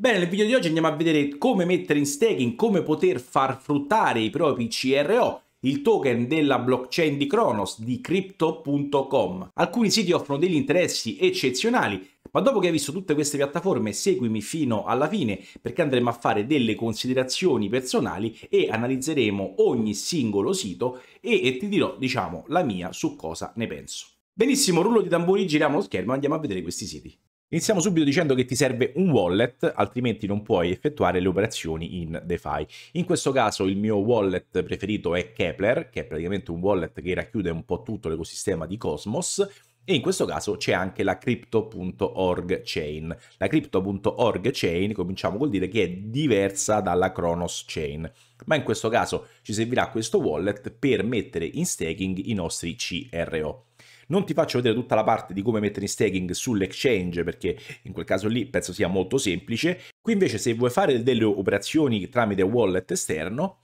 Bene, nel video di oggi andiamo a vedere come mettere in staking, come poter far fruttare i propri CRO il token della blockchain di Kronos di crypto.com. Alcuni siti offrono degli interessi eccezionali, ma dopo che hai visto tutte queste piattaforme seguimi fino alla fine perché andremo a fare delle considerazioni personali e analizzeremo ogni singolo sito e, e ti dirò diciamo la mia su cosa ne penso. Benissimo, rullo di tamburi, giriamo lo schermo e andiamo a vedere questi siti. Iniziamo subito dicendo che ti serve un wallet, altrimenti non puoi effettuare le operazioni in DeFi. In questo caso il mio wallet preferito è Kepler, che è praticamente un wallet che racchiude un po' tutto l'ecosistema di Cosmos. E in questo caso c'è anche la crypto.org chain. La crypto.org chain, cominciamo col dire che è diversa dalla Kronos chain, ma in questo caso ci servirà questo wallet per mettere in staking i nostri CRO. Non ti faccio vedere tutta la parte di come mettere in staking sull'exchange perché in quel caso lì penso sia molto semplice. Qui invece se vuoi fare delle operazioni tramite wallet esterno,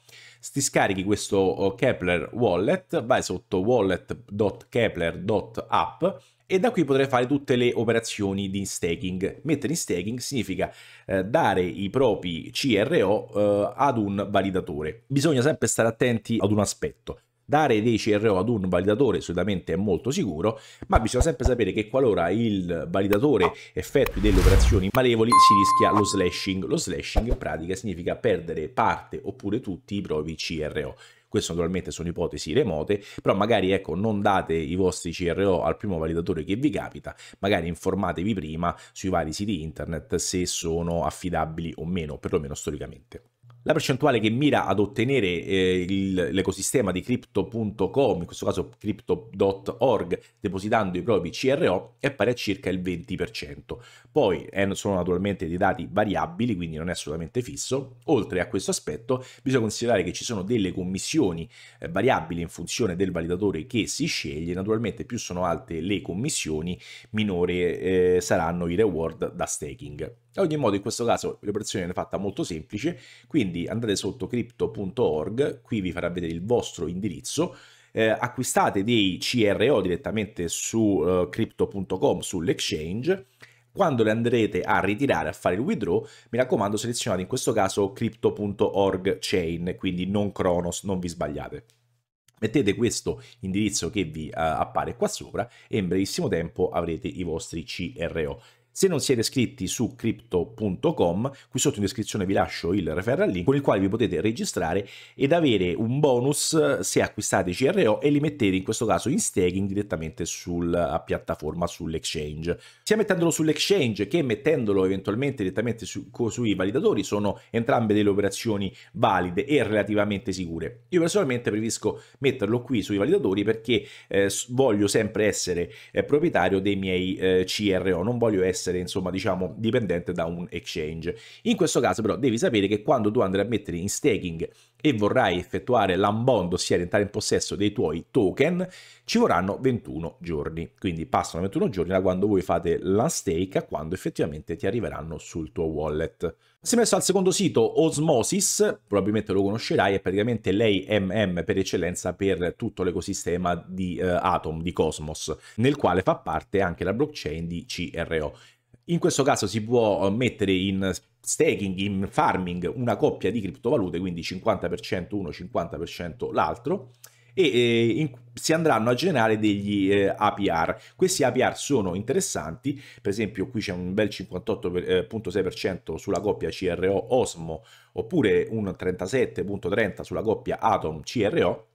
ti scarichi questo oh, Kepler wallet, vai sotto wallet.kepler.app e da qui potrai fare tutte le operazioni di staking. Mettere in staking significa eh, dare i propri CRO eh, ad un validatore. Bisogna sempre stare attenti ad un aspetto. Dare dei CRO ad un validatore solitamente è molto sicuro, ma bisogna sempre sapere che qualora il validatore effettui delle operazioni malevoli si rischia lo slashing. Lo slashing in pratica significa perdere parte oppure tutti i propri CRO. Queste naturalmente sono ipotesi remote, però magari ecco, non date i vostri CRO al primo validatore che vi capita, magari informatevi prima sui vari siti internet se sono affidabili o meno, perlomeno storicamente la percentuale che mira ad ottenere eh, il, l'ecosistema di crypto.com, in questo caso crypto.org, depositando i propri CRO, è pari a circa il 20%. Poi eh, sono naturalmente dei dati variabili, quindi non è assolutamente fisso. Oltre a questo aspetto, bisogna considerare che ci sono delle commissioni eh, variabili in funzione del validatore che si sceglie. Naturalmente più sono alte le commissioni, minore eh, saranno i reward da staking. Ad ogni modo, in questo caso l'operazione è fatta molto semplice, quindi quindi andate sotto crypto.org, qui vi farà vedere il vostro indirizzo, eh, acquistate dei CRO direttamente su eh, crypto.com, sull'exchange, quando le andrete a ritirare, a fare il withdraw, mi raccomando selezionate in questo caso crypto.org chain, quindi non Kronos, non vi sbagliate. Mettete questo indirizzo che vi uh, appare qua sopra e in brevissimo tempo avrete i vostri CRO. Se non siete iscritti su crypto.com, qui sotto in descrizione vi lascio il referral link con il quale vi potete registrare ed avere un bonus eh, se acquistate CRO e li mettete in questo caso in staking direttamente sulla eh, piattaforma, sull'exchange. Sia mettendolo sull'exchange che mettendolo eventualmente direttamente su, sui validatori sono entrambe delle operazioni valide e relativamente sicure. Io personalmente preferisco metterlo qui sui validatori perché eh, voglio sempre essere eh, proprietario dei miei eh, CRO, non voglio essere essere insomma diciamo dipendente da un exchange. In questo caso però devi sapere che quando tu andrai a mettere in staking e vorrai effettuare l'unbond, ossia entrare in possesso dei tuoi token, ci vorranno 21 giorni. Quindi passano 21 giorni da quando voi fate l'unstake a quando effettivamente ti arriveranno sul tuo wallet. Si è messo al secondo sito Osmosis, probabilmente lo conoscerai, è praticamente l'AMM per eccellenza per tutto l'ecosistema di eh, Atom, di Cosmos, nel quale fa parte anche la blockchain di CRO. In questo caso si può eh, mettere in staking, in farming una coppia di criptovalute, quindi 50% uno, 50% l'altro, e eh, in, si andranno a generare degli eh, APR. Questi APR sono interessanti, per esempio qui c'è un bel 58.6% eh, sulla coppia CRO Osmo, oppure un 37.30 sulla coppia Atom CRO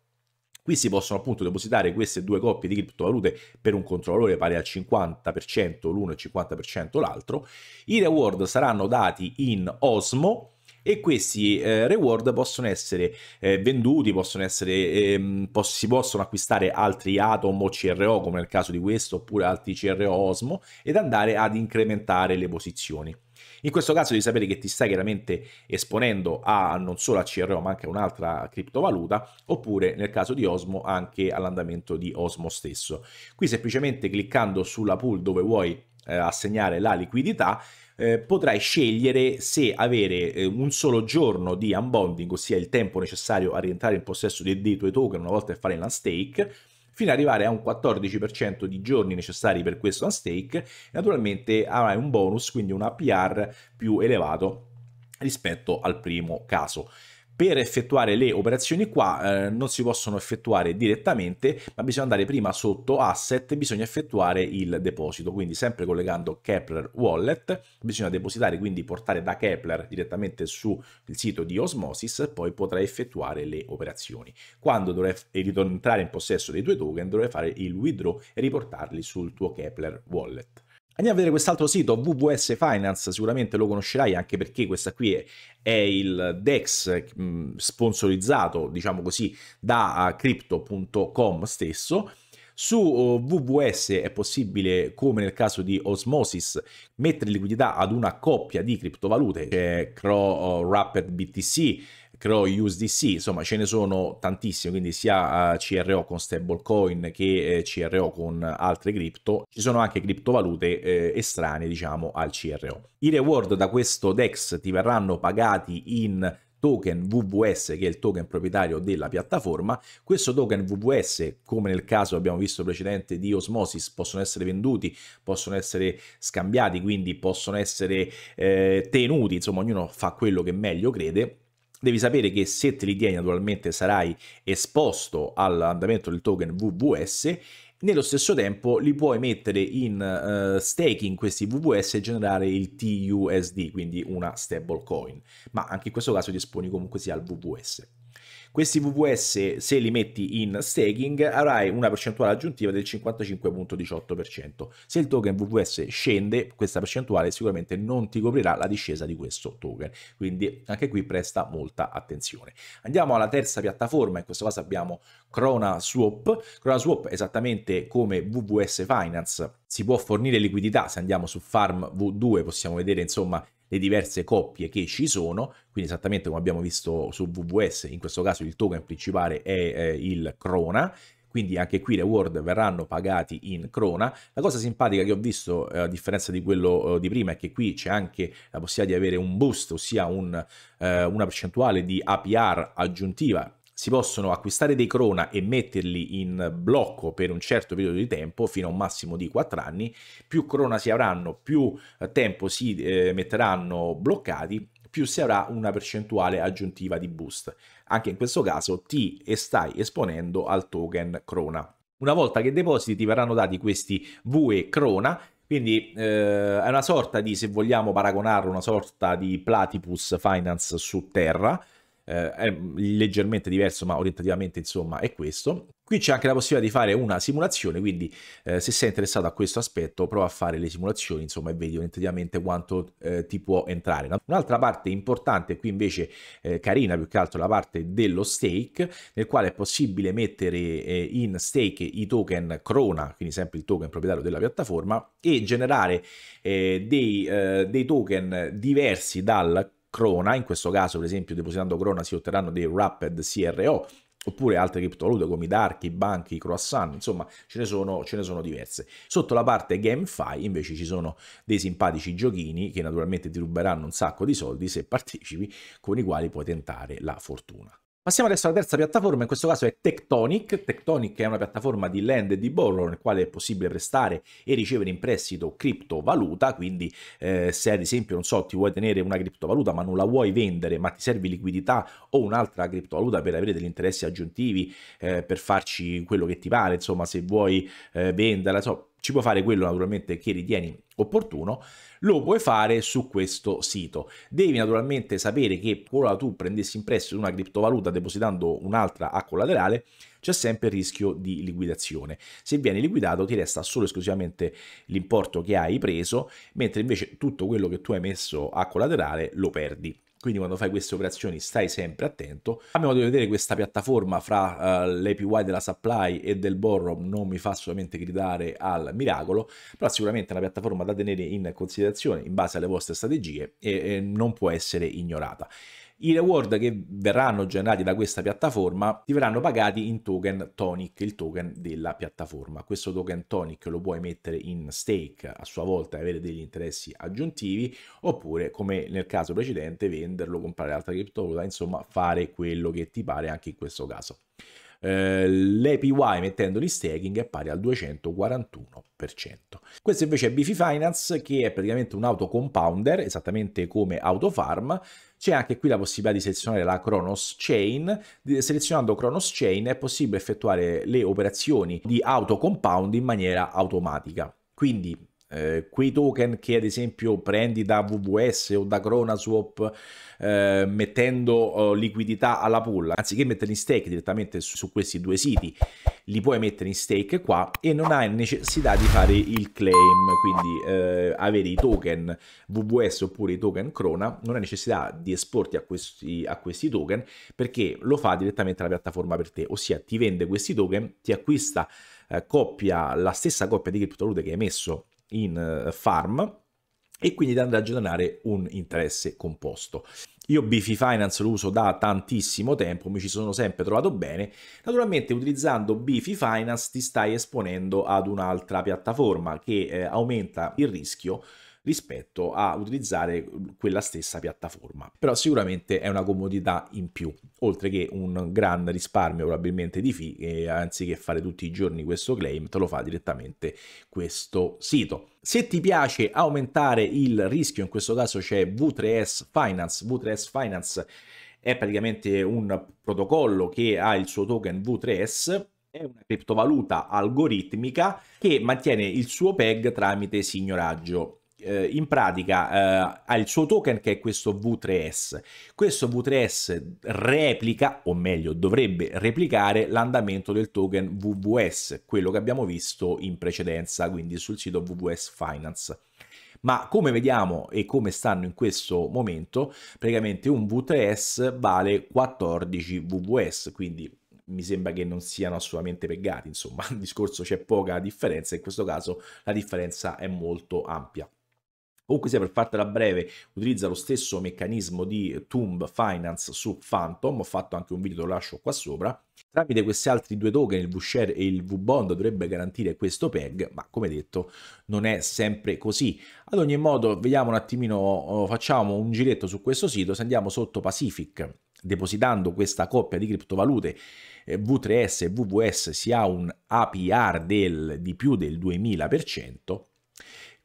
Qui si possono appunto depositare queste due coppie di criptovalute per un controllore pari al 50% l'uno e 50% l'altro. I reward saranno dati in Osmo e questi eh, reward possono essere eh, venduti, possono essere, ehm, poss si possono acquistare altri Atom o CRO come nel caso di questo oppure altri CRO Osmo ed andare ad incrementare le posizioni. In questo caso devi sapere che ti stai chiaramente esponendo a non solo a CRO ma anche a un'altra criptovaluta oppure nel caso di Osmo anche all'andamento di Osmo stesso. Qui semplicemente cliccando sulla pool dove vuoi eh, assegnare la liquidità eh, potrai scegliere se avere eh, un solo giorno di unbonding, ossia il tempo necessario a rientrare in possesso dei, dei tuoi token una volta che fare l'unstake fino ad arrivare a un 14% di giorni necessari per questo unstake. Naturalmente avrai un bonus, quindi un APR più elevato rispetto al primo caso per effettuare le operazioni qua eh, non si possono effettuare direttamente ma bisogna andare prima sotto asset bisogna effettuare il deposito quindi sempre collegando Kepler Wallet bisogna depositare quindi portare da Kepler direttamente sul sito di Osmosis poi potrai effettuare le operazioni quando dovrai entrare in possesso dei tuoi token dovrai fare il withdraw e riportarli sul tuo Kepler Wallet Andiamo a vedere quest'altro sito, WWS Finance, sicuramente lo conoscerai anche perché questa qui è, è il DEX mm, sponsorizzato, diciamo così, da ah, crypto.com stesso. Su oh, WWS è possibile, come nel caso di Osmosis, mettere liquidità ad una coppia di criptovalute, c'è Crow oh, Rapid BTC, Crow USDC, insomma ce ne sono tantissime, quindi sia eh, CRO con stablecoin che eh, CRO con altre cripto, ci sono anche criptovalute eh, estranee diciamo al CRO. I reward da questo DEX ti verranno pagati in token VVS che è il token proprietario della piattaforma. Questo token VVS, come nel caso abbiamo visto precedente di Osmosis, possono essere venduti, possono essere scambiati, quindi possono essere eh, tenuti, insomma ognuno fa quello che meglio crede Devi sapere che se te li tieni naturalmente sarai esposto all'andamento del token VVS nello stesso tempo li puoi mettere in uh, staking questi VVS e generare il TUSD, quindi una stable coin, ma anche in questo caso disponi comunque sia al VVS. Questi VVS, se li metti in staking, avrai una percentuale aggiuntiva del 55.18%. Se il token VVS scende, questa percentuale sicuramente non ti coprirà la discesa di questo token. Quindi anche qui presta molta attenzione. Andiamo alla terza piattaforma, in questo caso abbiamo CronaSwap. CronaSwap, esattamente come VVS Finance, si può fornire liquidità se andiamo su Farm V2, possiamo vedere insomma le diverse coppie che ci sono, quindi esattamente come abbiamo visto su VVS, in questo caso il token principale è eh, il Crona, quindi anche qui le reward verranno pagati in crona. La cosa simpatica che ho visto, eh, a differenza di quello eh, di prima, è che qui c'è anche la possibilità di avere un boost, ossia un, eh, una percentuale di APR aggiuntiva si possono acquistare dei Crona e metterli in blocco per un certo periodo di tempo, fino a un massimo di 4 anni, più Crona si avranno, più eh, tempo si eh, metteranno bloccati, più si avrà una percentuale aggiuntiva di boost. Anche in questo caso ti stai esponendo al token Crona. Una volta che depositi ti verranno dati questi VE Crona quindi eh, è una sorta di, se vogliamo paragonarlo, una sorta di platypus finance su terra, eh, è leggermente diverso ma orientativamente insomma è questo. Qui c'è anche la possibilità di fare una simulazione, quindi eh, se sei interessato a questo aspetto prova a fare le simulazioni insomma e vedi orientativamente quanto eh, ti può entrare. Un'altra parte importante qui invece eh, carina più che altro la parte dello stake nel quale è possibile mettere eh, in stake i token Crona, quindi sempre il token proprietario della piattaforma e generare eh, dei, dei token diversi dal Crona, in questo caso per esempio depositando Crona si otterranno dei Rapid CRO, oppure altre criptovalute come i Dark, i Banchi, i Croissant, insomma ce ne, sono, ce ne sono diverse. Sotto la parte GameFi invece ci sono dei simpatici giochini che naturalmente ti ruberanno un sacco di soldi se partecipi, con i quali puoi tentare la fortuna. Passiamo adesso alla terza piattaforma, in questo caso è Tectonic. Tectonic è una piattaforma di lend e di borrow nel quale è possibile prestare e ricevere in prestito criptovaluta, quindi eh, se ad esempio, non so, ti vuoi tenere una criptovaluta ma non la vuoi vendere, ma ti serve liquidità o un'altra criptovaluta per avere degli interessi aggiuntivi, eh, per farci quello che ti pare, insomma, se vuoi eh, venderla, so, ci puoi fare quello naturalmente che ritieni opportuno, lo puoi fare su questo sito. Devi naturalmente sapere che qualora tu prendessi in prestito una criptovaluta depositando un'altra a collaterale, c'è sempre il rischio di liquidazione. Se vieni liquidato ti resta solo e esclusivamente l'importo che hai preso, mentre invece tutto quello che tu hai messo a collaterale lo perdi. Quindi quando fai queste operazioni stai sempre attento. A mio modo di vedere questa piattaforma fra uh, eh, l'APY della supply e del borrow non mi fa assolutamente gridare al miracolo, però sicuramente è una piattaforma da tenere in considerazione in base alle vostre strategie e, e non può essere ignorata. I reward che verranno generati da questa piattaforma ti verranno pagati in token Tonic, il token della piattaforma. Questo token Tonic lo puoi mettere in stake a sua volta e avere degli interessi aggiuntivi, oppure come nel caso precedente venderlo, comprare altra criptovaluta, insomma fare quello che ti pare anche in questo caso eh, l'APY mettendoli in staking è pari al 241%. Questo invece è Bifi Finance che è praticamente un auto compounder, esattamente come Autofarm, c'è anche qui la possibilità di selezionare la Kronos Chain. Selezionando Kronos Chain è possibile effettuare le operazioni di auto compound in maniera automatica. Quindi eh, quei token che ad esempio prendi da WWS o da Cronaswap eh, mettendo eh, liquidità alla pool, anziché metterli in stake direttamente su, su, questi due siti, li puoi mettere in stake qua e non hai necessità di fare il claim, quindi eh, avere i token WWS oppure i token Crona, non hai necessità di esporti a questi, a questi token perché lo fa direttamente la piattaforma per te, ossia ti vende questi token, ti acquista eh, coppia, la stessa coppia di criptovalute che hai messo in eh, farm e quindi da andare a generare un interesse composto. Io Bifi Finance lo uso da tantissimo tempo, mi ci sono sempre trovato bene. Naturalmente utilizzando Bifi Finance ti stai esponendo ad un'altra piattaforma che eh, aumenta il rischio rispetto a utilizzare quella stessa piattaforma. Però sicuramente è una comodità in più, oltre che un gran risparmio probabilmente di fee, eh, anziché fare tutti i giorni questo claim, te lo fa direttamente questo sito. Se ti piace aumentare il rischio, in questo caso c'è V3S Finance, V3S Finance è praticamente un protocollo che ha il suo token V3S è una criptovaluta algoritmica che mantiene il suo PEG tramite signoraggio eh, in pratica eh, ha il suo token che è questo V3S. Questo V3S replica, o meglio dovrebbe replicare, l'andamento del token VVS, quello che abbiamo visto in precedenza, quindi sul sito VVS Finance ma come vediamo e come stanno in questo momento, praticamente un V3S vale 14 VVS, quindi mi sembra che non siano assolutamente peggati, insomma, il discorso c'è poca differenza, in questo caso la differenza è molto ampia. Comunque sia, per fartela breve, utilizza lo stesso meccanismo di Tomb Finance su Phantom, ho fatto anche un video, lo lascio qua sopra. Tramite questi altri due token, il VShare e il VBond dovrebbe garantire questo PEG, ma come detto non è sempre così. Ad ogni modo, vediamo un attimino, oh, facciamo un giretto su questo sito, se andiamo sotto Pacific, depositando questa coppia di criptovalute eh, V3S e VVS si ha un APR del, di più del 2000%,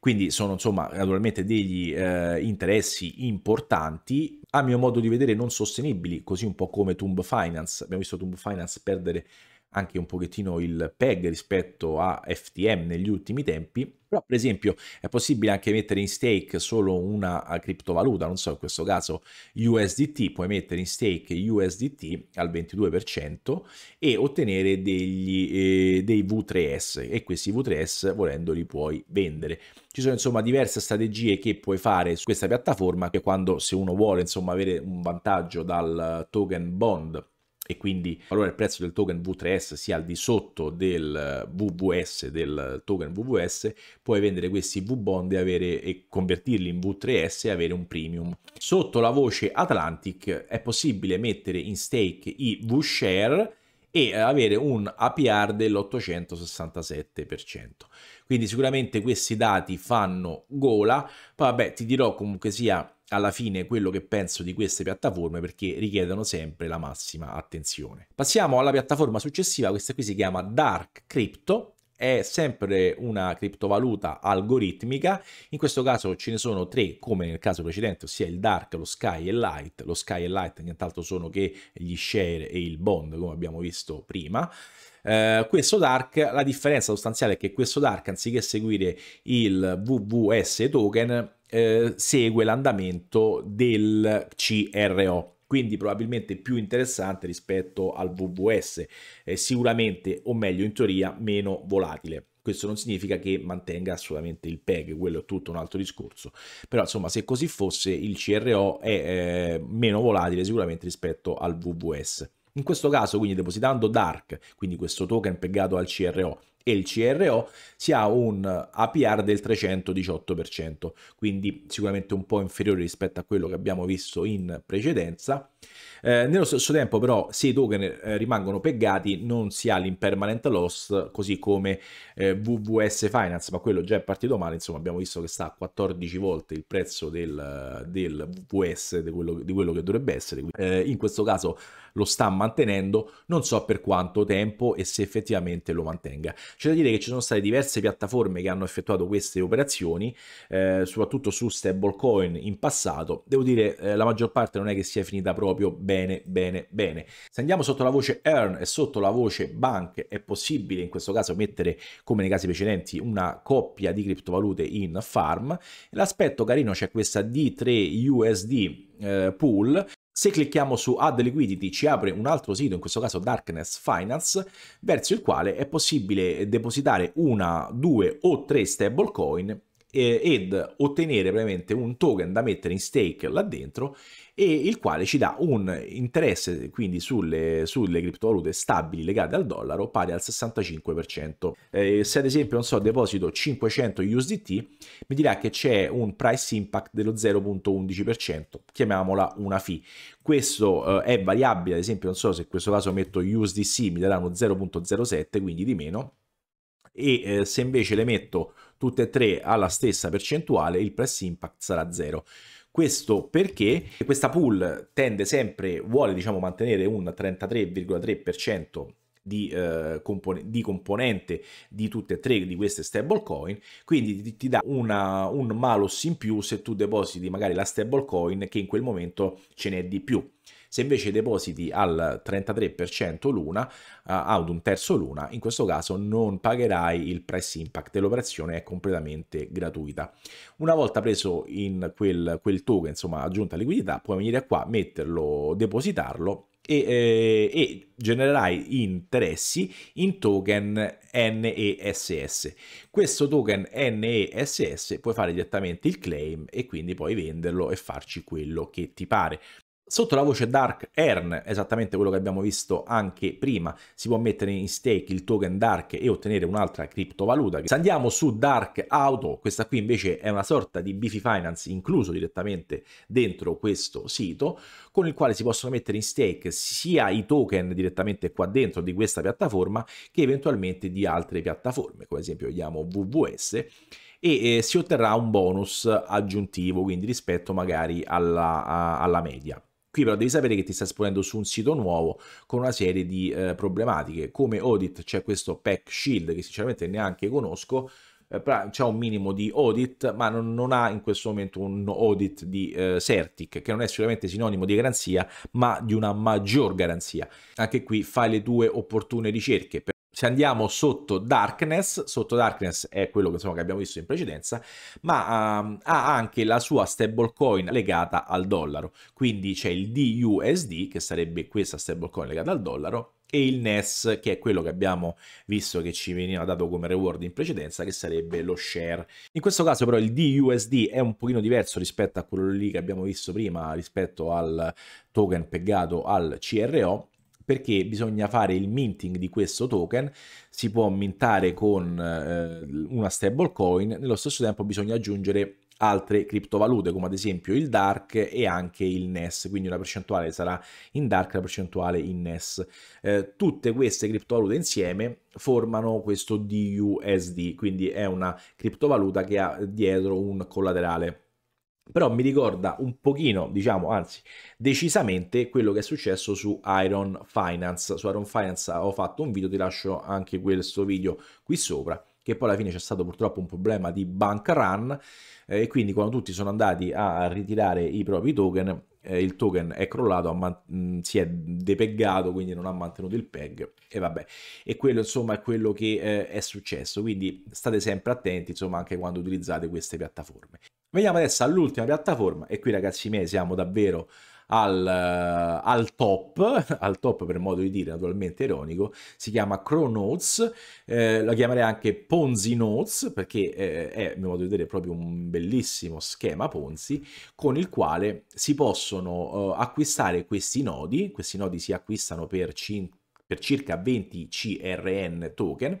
quindi sono insomma naturalmente degli eh, interessi importanti, a mio modo di vedere non sostenibili, così un po' come Tomb Finance. Abbiamo visto Tomb Finance perdere anche un pochettino il PEG rispetto a FTM negli ultimi tempi, però per esempio è possibile anche mettere in stake solo una eh, criptovaluta, non so in questo caso USDT, puoi mettere in stake USDT al 22% e ottenere degli, eh, dei V3S e questi V3S volendoli puoi vendere. Ci sono insomma diverse strategie che puoi fare su questa piattaforma che quando se uno vuole insomma avere un vantaggio dal token bond e quindi qualora il prezzo del token V3S sia al di sotto del eh, VVS del eh, token VVS, puoi vendere questi V-bond e, avere, e convertirli in V3S e avere un premium. Sotto la voce Atlantic è possibile mettere in stake i V-share e eh, avere un APR dell'867%. Quindi sicuramente questi dati fanno gola, poi vabbè ti dirò comunque sia alla fine quello che penso di queste piattaforme perché richiedono sempre la massima attenzione. Passiamo alla piattaforma successiva, questa qui si chiama Dark Crypto, è sempre una criptovaluta algoritmica, in questo caso ce ne sono tre come nel caso precedente, ossia il dark, lo sky e il light, lo sky e il light nient'altro sono che gli share e il bond come abbiamo visto prima. Uh, questo Dark, la differenza sostanziale è che questo Dark, anziché seguire il VVS token, eh, segue l'andamento del CRO quindi probabilmente più interessante rispetto al VVS, eh, sicuramente o meglio in teoria meno volatile. Questo non significa che mantenga assolutamente il PEG, quello è tutto un altro discorso. Però insomma, se così fosse, il CRO è eh, meno volatile sicuramente rispetto al VVS. In questo caso, quindi depositando DARK quindi questo token pegato al CRO, e il CRO si ha un APR del 318%, quindi sicuramente un po' inferiore rispetto a quello che abbiamo visto in precedenza eh, nello stesso tempo però se i token eh, rimangono peggati non si ha l'impermanent loss così come eh, VVS Finance, ma quello già è partito male, insomma abbiamo visto che sta a 14 volte il prezzo del, del VVS, di quello, di quello, che dovrebbe essere, eh, in questo caso lo sta mantenendo, non so per quanto tempo e se effettivamente lo mantenga. C'è da dire che ci sono state diverse piattaforme che hanno effettuato queste operazioni, eh, soprattutto su stablecoin in passato, devo dire eh, la maggior parte non è che sia finita proprio proprio bene, bene, bene. Se andiamo sotto la voce earn e sotto la voce bank, è possibile in questo caso mettere, come nei casi precedenti, una coppia di criptovalute in farm. L'aspetto carino c'è questa D3 USD eh, pool se clicchiamo su Add Liquidity ci apre un altro sito, in questo caso Darkness Finance, verso il quale è possibile depositare una, due o tre stablecoin eh, ed ottenere praticamente un token da mettere in stake là dentro e il quale ci dà un interesse quindi sulle, sulle criptovalute stabili legate al dollaro pari al 65%. Eh, se ad esempio, non so, deposito 500 USDT, mi dirà che c'è un price impact dello 0.11%, chiamiamola una fee. Questo eh, è variabile, ad esempio, non so, se in questo caso metto USDC mi darà uno 0.07, quindi di meno, e eh, se invece le metto tutte e tre alla stessa percentuale, il price impact sarà zero. Questo perché questa pool tende sempre, vuole diciamo mantenere un 33,3% di, eh, compon- di, componente di tutte e tre di queste stablecoin, quindi ti, ti dà una, un malus in più se tu depositi magari la stablecoin che in quel momento ce n'è di più. Se invece depositi al 33% l'una, eh, ad un terzo l'una, in questo caso non pagherai il price impact e l'operazione è completamente gratuita. Una volta preso in quel, quel token, insomma, aggiunta liquidità, puoi venire qua, metterlo, depositarlo e, eh, e, genererai interessi in token NESS. Questo token NESS puoi fare direttamente il claim e quindi puoi venderlo e farci quello che ti pare. Sotto la voce Dark Earn, esattamente quello che abbiamo visto anche prima, si può mettere in stake il token Dark e ottenere un'altra criptovaluta. Se andiamo su Dark Auto, questa qui invece è una sorta di Bifi Finance incluso direttamente dentro questo sito, con il quale si possono mettere in stake sia i token direttamente qua dentro di questa piattaforma che eventualmente di altre piattaforme, come ad esempio vediamo VVS e si otterrà un bonus aggiuntivo, quindi rispetto magari alla, alla media. Qui però devi sapere che ti sta esponendo su un sito nuovo con una serie di eh, problematiche. Come audit c'è questo pack shield che sinceramente neanche conosco, eh, c'è un minimo di audit, ma non, non, ha in questo momento un audit di eh, Certic, che non è sicuramente sinonimo di garanzia, ma di una maggior garanzia. Anche qui fai le tue opportune ricerche se andiamo sotto Darkness, sotto Darkness è quello che, insomma, che abbiamo visto in precedenza, ma um, ha anche la sua stablecoin legata al dollaro. Quindi c'è il DUSD, che sarebbe questa stablecoin legata al dollaro, e il NES, che è quello che abbiamo visto che ci veniva dato come reward in precedenza, che sarebbe lo share. In questo caso però il DUSD è un pochino diverso rispetto a quello lì che abbiamo visto prima, rispetto al token peggato al CRO, perché bisogna fare il minting di questo token, si può mintare con eh, una stablecoin, nello stesso tempo bisogna aggiungere altre criptovalute come ad esempio il Dark e anche il NES, quindi una percentuale sarà in Dark e la percentuale in NES. Eh, tutte queste criptovalute insieme formano questo DUSD, quindi è una criptovaluta che ha dietro un collaterale però mi ricorda un pochino, diciamo, anzi, decisamente quello che è successo su Iron Finance. Su Iron Finance ho fatto un video, ti lascio anche questo video qui sopra, che poi alla fine c'è stato purtroppo un problema di bank run eh, e quindi quando tutti sono andati a ritirare i propri token, eh, il token è crollato, man- mm, si è depeggato, quindi non ha mantenuto il peg e vabbè. E quello insomma è quello che eh, è successo, quindi state sempre attenti, insomma, anche quando utilizzate queste piattaforme. Veniamo adesso all'ultima piattaforma e qui ragazzi miei siamo davvero al, eh, al, top, al top per modo di dire naturalmente ironico, si chiama Cronotes, eh, la chiamerei anche Ponzi Notes perché eh, è, a mio modo di vedere, proprio un bellissimo schema Ponzi con il quale si possono eh, acquistare questi nodi, questi nodi si acquistano per, per circa 20 CRN token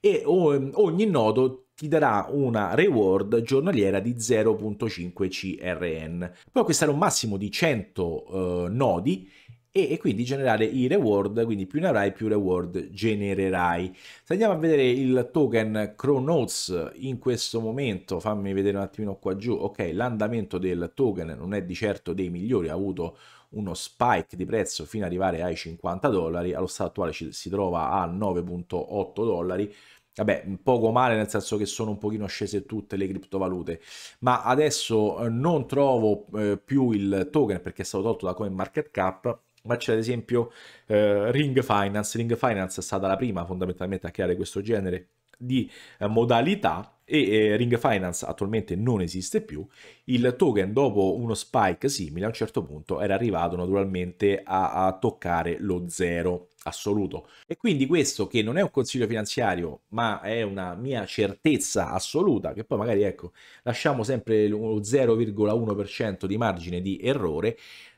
e ehm, ogni nodo ti darà una reward giornaliera di 0.5 CRN. Puoi acquistare un massimo di 100 eh, nodi e, e, quindi generare i reward, quindi più ne avrai più reward genererai. Se andiamo a vedere il token Chronotes in questo momento, fammi vedere un attimino qua giù, ok l'andamento del token non è di certo dei migliori, ha avuto uno spike di prezzo fino ad arrivare ai 50 dollari, allo stato attuale ci, si trova a 9.8 dollari, vabbè, poco male nel senso che sono un pochino scese tutte le criptovalute, ma adesso eh, non trovo eh, più il token perché è stato tolto da CoinMarketCap, ma c'è ad esempio eh, Ring Finance. Ring Finance è stata la prima fondamentalmente a creare questo genere di eh, modalità e eh, Ring Finance attualmente non esiste più, il token dopo uno spike simile a un certo punto era arrivato naturalmente a, a toccare lo zero assoluto. E quindi questo che non è un consiglio finanziario, ma è una mia certezza assoluta, che poi magari ecco, lasciamo sempre lo 0,1% di margine di errore,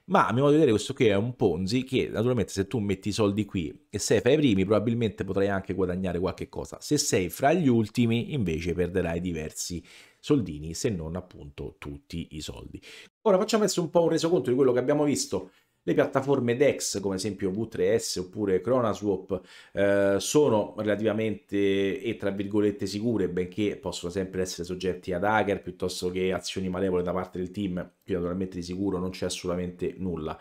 ma a mio modo di vedere questo qui è un Ponzi che naturalmente se tu metti i soldi qui e sei fra i primi probabilmente potrai anche guadagnare qualche cosa, se sei fra gli ultimi invece perderai diversi soldini se non appunto tutti i soldi. Ora facciamo adesso un po' un resoconto di quello che abbiamo visto le piattaforme DEX, come esempio V3S oppure Cronaswap, eh, sono relativamente e tra virgolette sicure, benché possono sempre essere soggetti ad hacker piuttosto che azioni malevole da parte del team, qui naturalmente di sicuro non c'è assolutamente nulla.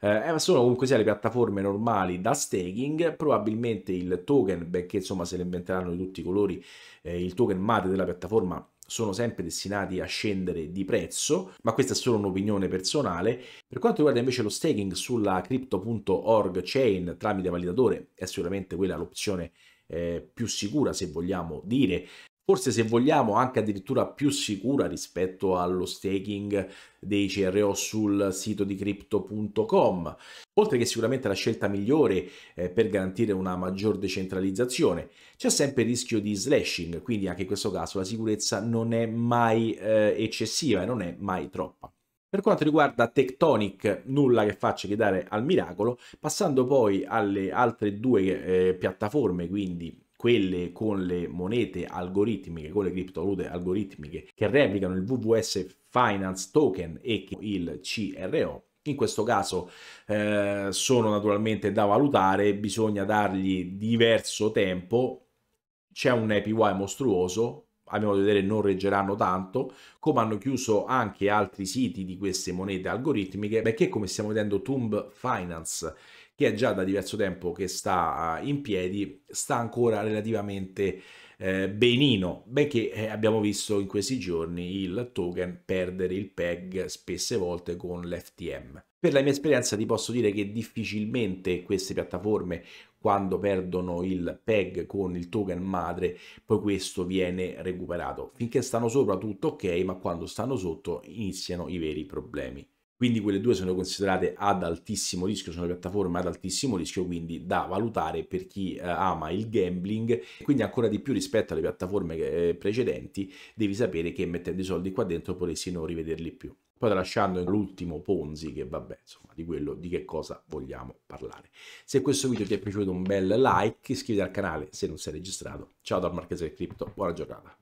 Eh, eh, sono comunque sia le piattaforme normali da staking, probabilmente il token, benché insomma se le inventeranno di tutti i colori, eh, il token madre della piattaforma sono sempre destinati a scendere di prezzo, ma questa è solo un'opinione personale. Per quanto riguarda invece lo staking sulla crypto.org chain tramite validatore, è sicuramente quella l'opzione eh, più sicura, se vogliamo dire, forse se vogliamo anche addirittura più sicura rispetto allo staking dei CRO sul sito di crypto.com, oltre che sicuramente la scelta migliore eh, per garantire una maggior decentralizzazione. C'è sempre il rischio di slashing, quindi anche in questo caso la sicurezza non è mai eh, eccessiva e non è mai troppa. Per quanto riguarda Tectonic, nulla che faccia che dare al miracolo, passando poi alle altre due eh, piattaforme, quindi quelle con le monete algoritmiche, con le criptovalute algoritmiche che replicano il VVS Finance Token e il CRO. In questo caso eh, sono naturalmente da valutare, bisogna dargli diverso tempo. C'è un APY mostruoso, a mio modo di vedere non reggeranno tanto, come hanno chiuso anche altri siti di queste monete algoritmiche, perché come stiamo vedendo Tomb Finance che è già da diverso tempo che sta eh, in piedi, sta ancora relativamente eh, benino, benché eh, abbiamo visto in questi giorni il token perdere il PEG spesse volte con l'FTM. Per la mia esperienza ti posso dire che difficilmente queste piattaforme quando perdono il PEG con il token madre, poi questo viene recuperato. Finché stanno sopra tutto ok, ma quando stanno sotto iniziano i veri problemi. Quindi quelle due sono considerate ad altissimo rischio, sono piattaforme ad altissimo rischio, quindi da valutare per chi eh, ama il gambling. Quindi ancora di più rispetto alle piattaforme eh, precedenti, devi sapere che mettendo i soldi qua dentro potresti non rivederli più poi lasciando l'ultimo Ponzi che vabbè insomma di quello di che cosa vogliamo parlare se questo video ti è piaciuto un bel like iscriviti al canale se non sei registrato ciao dal Marchese Crypto buona giornata